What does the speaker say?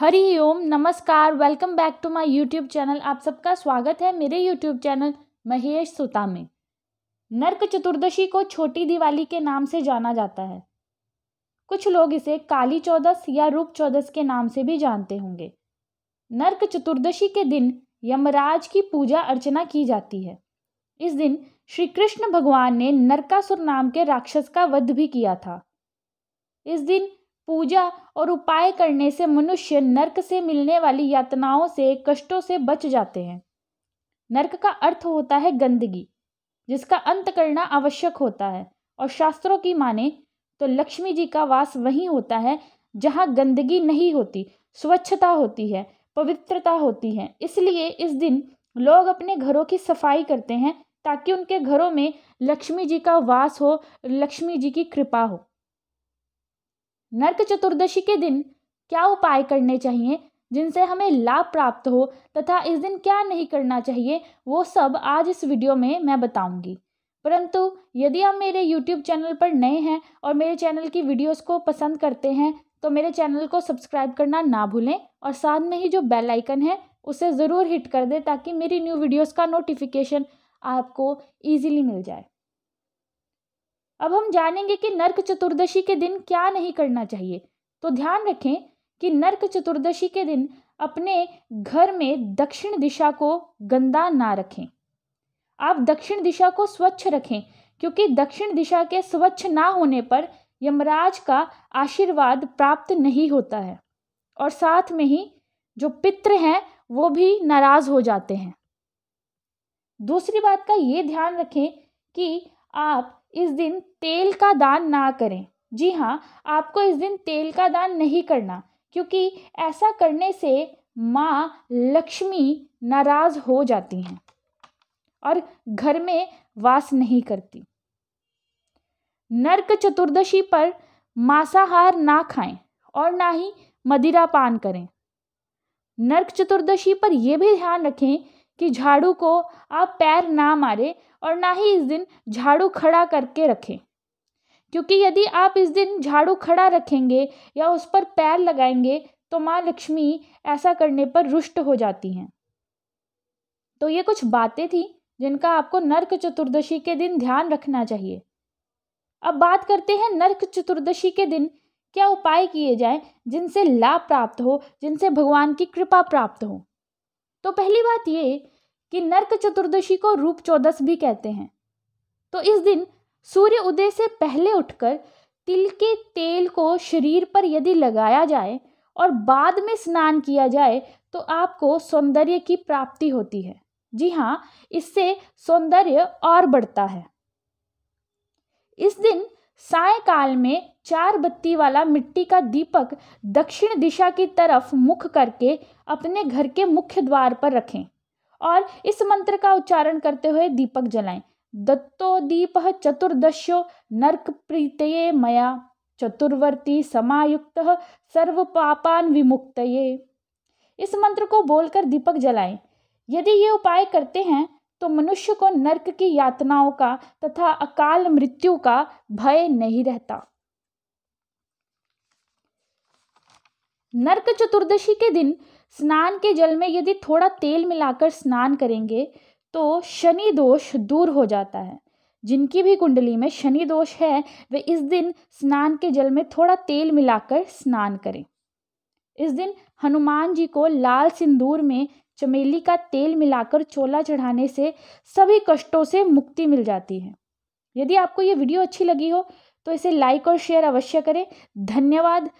हरी ओम नमस्कार welcome back to my YouTube channel आप सबका स्वागत है मेरे यूट्यूब चैनल महेश सुता में नर्क चतुर्दशी को छोटी दिवाली के नाम से जाना जाता है कुछ लोग इसे काली चौदस या रूप चौदस के नाम से भी जानते होंगे नर्क चतुर्दशी के दिन यमराज की पूजा अर्चना की जाती है इस दिन श्री कृष्ण भगवान ने नरकासुर नाम के राक्षस का वध भी किया था इस दिन पूजा और उपाय करने से मनुष्य नरक से मिलने वाली यातनाओं से कष्टों से बच जाते हैं नरक का अर्थ होता है गंदगी जिसका अंत करना आवश्यक होता है और शास्त्रों की माने तो लक्ष्मी जी का वास वही होता है जहाँ गंदगी नहीं होती स्वच्छता होती है पवित्रता होती है इसलिए इस दिन लोग अपने घरों की सफाई करते हैं ताकि उनके घरों में लक्ष्मी जी का वास हो लक्ष्मी जी की कृपा हो नर्क चतुर्दशी के दिन क्या उपाय करने चाहिए जिनसे हमें लाभ प्राप्त हो तथा इस दिन क्या नहीं करना चाहिए वो सब आज इस वीडियो में मैं बताऊंगी परंतु यदि आप मेरे YouTube चैनल पर नए हैं और मेरे चैनल की वीडियोस को पसंद करते हैं तो मेरे चैनल को सब्सक्राइब करना ना भूलें और साथ में ही जो बेल आइकन है उसे ज़रूर हिट कर दें ताकि मेरी न्यू वीडियोज़ का नोटिफिकेशन आपको ईजिली मिल जाए अब हम जानेंगे कि नर्क चतुर्दशी के दिन क्या नहीं करना चाहिए तो ध्यान रखें कि नर्क चतुर्दशी के दिन अपने घर में दक्षिण दिशा को गंदा ना रखें आप दक्षिण दिशा को स्वच्छ रखें क्योंकि दक्षिण दिशा के स्वच्छ ना होने पर यमराज का आशीर्वाद प्राप्त नहीं होता है और साथ में ही जो पित्र हैं वो भी नाराज हो जाते हैं दूसरी बात का ये ध्यान रखें कि आप इस दिन तेल का दान ना करें जी हाँ आपको इस दिन तेल का दान नहीं करना क्योंकि ऐसा करने से माँ लक्ष्मी नाराज हो जाती हैं और घर में वास नहीं करती नरक चतुर्दशी पर मांसाहार ना खाएं और ना ही मदिरा पान करें नरक चतुर्दशी पर यह भी ध्यान रखें कि झाड़ू को आप पैर ना मारें और ना ही इस दिन झाड़ू खड़ा करके रखें क्योंकि यदि आप इस दिन झाड़ू खड़ा रखेंगे या उस पर पैर लगाएंगे तो माँ लक्ष्मी ऐसा करने पर रुष्ट हो जाती हैं तो ये कुछ बातें थी जिनका आपको नर्क चतुर्दशी के दिन ध्यान रखना चाहिए अब बात करते हैं नर्क चतुर्दशी के दिन क्या उपाय किए जाएं जिनसे लाभ प्राप्त हो जिनसे भगवान की कृपा प्राप्त हो तो पहली बात ये कि नर्क चतुर्दशी को रूप चौदस भी कहते हैं तो इस दिन सूर्य उदय से पहले उठकर तिल के तेल को शरीर पर यदि लगाया जाए और बाद में स्नान किया जाए तो आपको सौंदर्य की प्राप्ति होती है जी हाँ इससे सौंदर्य और बढ़ता है इस दिन सायकाल में चार बत्ती वाला मिट्टी का दीपक दक्षिण दिशा की तरफ मुख करके अपने घर के मुख्य द्वार पर रखें और इस मंत्र का उच्चारण करते हुए दीपक जलाएं दत्तो दीप चतुर्दशो नर्क प्रीत मया चतुर्वर्ती समायुक्त सर्व पापान विमुक्त इस मंत्र को बोलकर दीपक जलाएं यदि ये उपाय करते हैं तो मनुष्य को नर्क की यातनाओं का तथा अकाल मृत्यु का भय नहीं रहता नर्क चतुर्दशी के दिन स्नान के जल में यदि थोड़ा तेल मिलाकर स्नान करेंगे तो शनि दोष दूर हो जाता है जिनकी भी कुंडली में शनि दोष है वे इस दिन स्नान के जल में थोड़ा तेल मिलाकर स्नान करें इस दिन हनुमान जी को लाल सिंदूर में चमेली का तेल मिलाकर चोला चढ़ाने से सभी कष्टों से मुक्ति मिल जाती है यदि आपको ये वीडियो अच्छी लगी हो तो इसे लाइक और शेयर अवश्य करें धन्यवाद